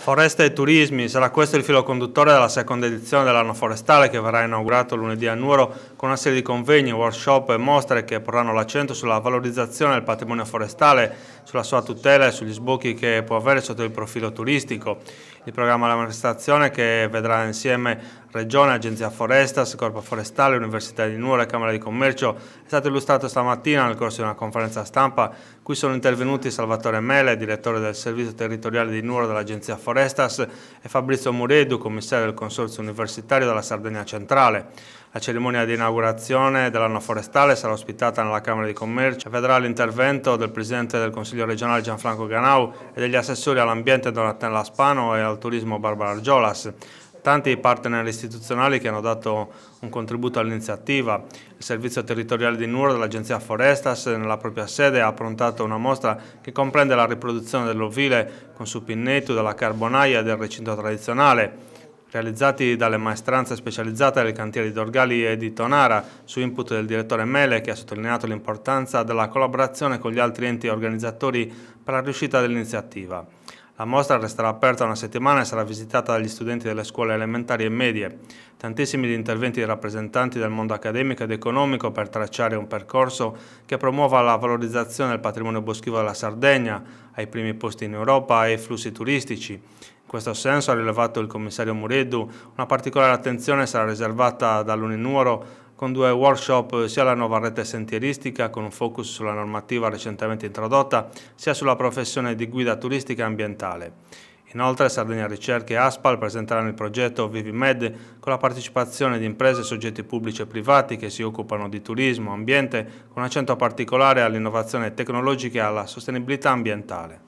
Foreste e Turismi, sarà questo il filo conduttore della seconda edizione dell'anno forestale che verrà inaugurato lunedì a Nuoro con una serie di convegni, workshop e mostre che porranno l'accento sulla valorizzazione del patrimonio forestale, sulla sua tutela e sugli sbocchi che può avere sotto il profilo turistico. Il programma della manifestazione che vedrà insieme Regione, Agenzia Forestas, Corpo Forestale, Università di Nuoro e Camera di Commercio è stato illustrato stamattina nel corso di una conferenza stampa Qui sono intervenuti Salvatore Mele, direttore del servizio territoriale di Nuoro dell'Agenzia Forestas e Fabrizio Muredu, commissario del Consorzio Universitario della Sardegna Centrale. La cerimonia di inaugurazione dell'anno forestale sarà ospitata nella Camera di Commercio e vedrà l'intervento del Presidente del Consiglio regionale Gianfranco Ganau e degli assessori all'ambiente Donatella Spano e al turismo Barbara Argiolas tanti partner istituzionali che hanno dato un contributo all'iniziativa. Il Servizio Territoriale di Nura dell'Agenzia Forestas nella propria sede ha approntato una mostra che comprende la riproduzione dell'ovile con supinnetu, della carbonaia e del recinto tradizionale realizzati dalle maestranze specializzate dei cantieri d'Orgali e di Tonara su input del direttore Mele che ha sottolineato l'importanza della collaborazione con gli altri enti organizzatori per la riuscita dell'iniziativa. La mostra resterà aperta una settimana e sarà visitata dagli studenti delle scuole elementari e medie. Tantissimi gli interventi di rappresentanti del mondo accademico ed economico per tracciare un percorso che promuova la valorizzazione del patrimonio boschivo della Sardegna, ai primi posti in Europa e ai flussi turistici. In questo senso, ha rilevato il commissario Mureddu, una particolare attenzione sarà riservata dall'Uninuoro con due workshop eh, sia alla nuova rete sentieristica con un focus sulla normativa recentemente introdotta sia sulla professione di guida turistica e ambientale. Inoltre Sardegna Ricerche e Aspal presenteranno il progetto ViviMed con la partecipazione di imprese e soggetti pubblici e privati che si occupano di turismo, ambiente, con accento particolare all'innovazione tecnologica e alla sostenibilità ambientale.